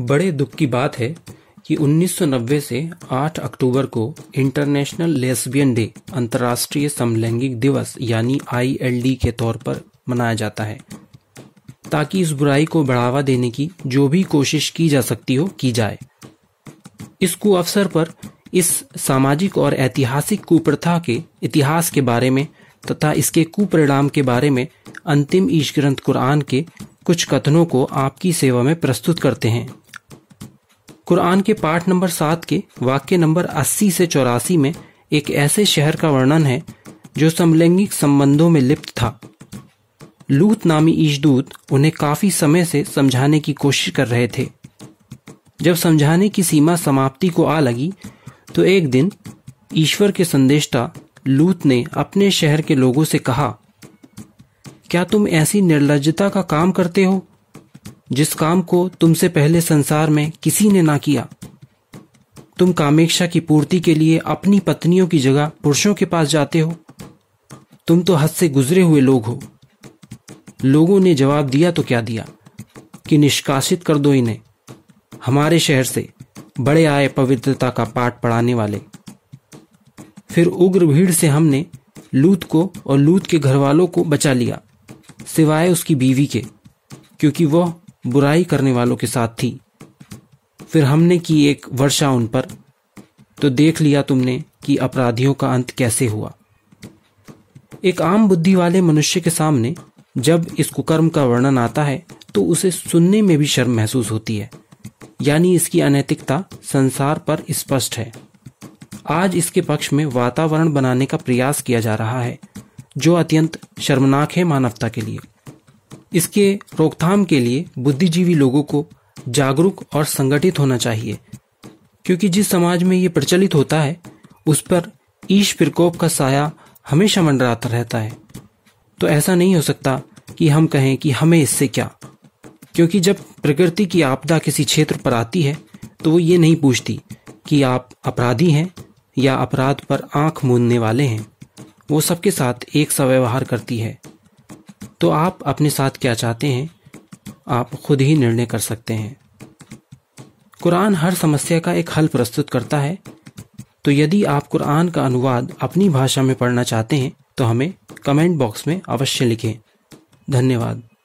बड़े दुख की बात है कि 1990 से 8 अक्टूबर को इंटरनेशनल लेस्बियन डे अंतर्राष्ट्रीय समलैंगिक दिवस यानी आईएलडी के तौर पर मनाया जाता है ताकि इस बुराई को बढ़ावा देने की जो भी कोशिश की जा सकती हो की जाए इस अवसर पर इस सामाजिक और ऐतिहासिक कुप्रथा के इतिहास के बारे में तथा इसके कुपरिणाम के बारे में अंतिम ईश ग्रंथ कुरान के कुछ कथनों को आपकी सेवा में प्रस्तुत करते हैं कुरान के पाठ नंबर सात के वाक्य नंबर अस्सी से चौरासी में एक ऐसे शहर का वर्णन है जो समलैंगिक संबंधों में लिप्त था लूत नामी ईशदूत उन्हें काफी समय से समझाने की कोशिश कर रहे थे जब समझाने की सीमा समाप्ति को आ लगी तो एक दिन ईश्वर के संदेशता लूत ने अपने शहर के लोगों से कहा क्या तुम ऐसी निर्लजता का काम करते हो जिस काम को तुमसे पहले संसार में किसी ने ना किया तुम कामेक्षा की पूर्ति के लिए अपनी पत्नियों की जगह पुरुषों के पास जाते हो तुम तो हद से गुजरे हुए लोग हो लोगों ने जवाब दिया तो क्या दिया कि निष्कासित कर दो इन्हें हमारे शहर से बड़े आए पवित्रता का पाठ पढ़ाने वाले फिर उग्र भीड़ से हमने लूत को और लूत के घरवालों को बचा लिया सिवाय उसकी बीवी के क्योंकि वह बुराई करने वालों के साथ थी फिर हमने की एक वर्षा उन पर तो देख लिया तुमने कि अपराधियों का अंत कैसे हुआ एक आम बुद्धि वाले मनुष्य के सामने जब इस कुकर्म का वर्णन आता है तो उसे सुनने में भी शर्म महसूस होती है यानी इसकी अनैतिकता संसार पर स्पष्ट है आज इसके पक्ष में वातावरण बनाने का प्रयास किया जा रहा है जो अत्यंत शर्मनाक है मानवता के लिए इसके रोकथाम के लिए बुद्धिजीवी लोगों को जागरूक और संगठित होना चाहिए क्योंकि जिस समाज में ये प्रचलित होता है उस पर ईश प्रकोप का साया हमेशा मंडराता रहता है तो ऐसा नहीं हो सकता कि हम कहें कि हमें इससे क्या क्योंकि जब प्रकृति की आपदा किसी क्षेत्र पर आती है तो वो ये नहीं पूछती कि आप अपराधी हैं या अपराध पर आंख मूंदने वाले हैं वो सबके साथ एक सा व्यवहार करती है तो आप अपने साथ क्या चाहते हैं आप खुद ही निर्णय कर सकते हैं कुरान हर समस्या का एक हल प्रस्तुत करता है तो यदि आप कुरान का अनुवाद अपनी भाषा में पढ़ना चाहते हैं तो हमें कमेंट बॉक्स में अवश्य लिखें धन्यवाद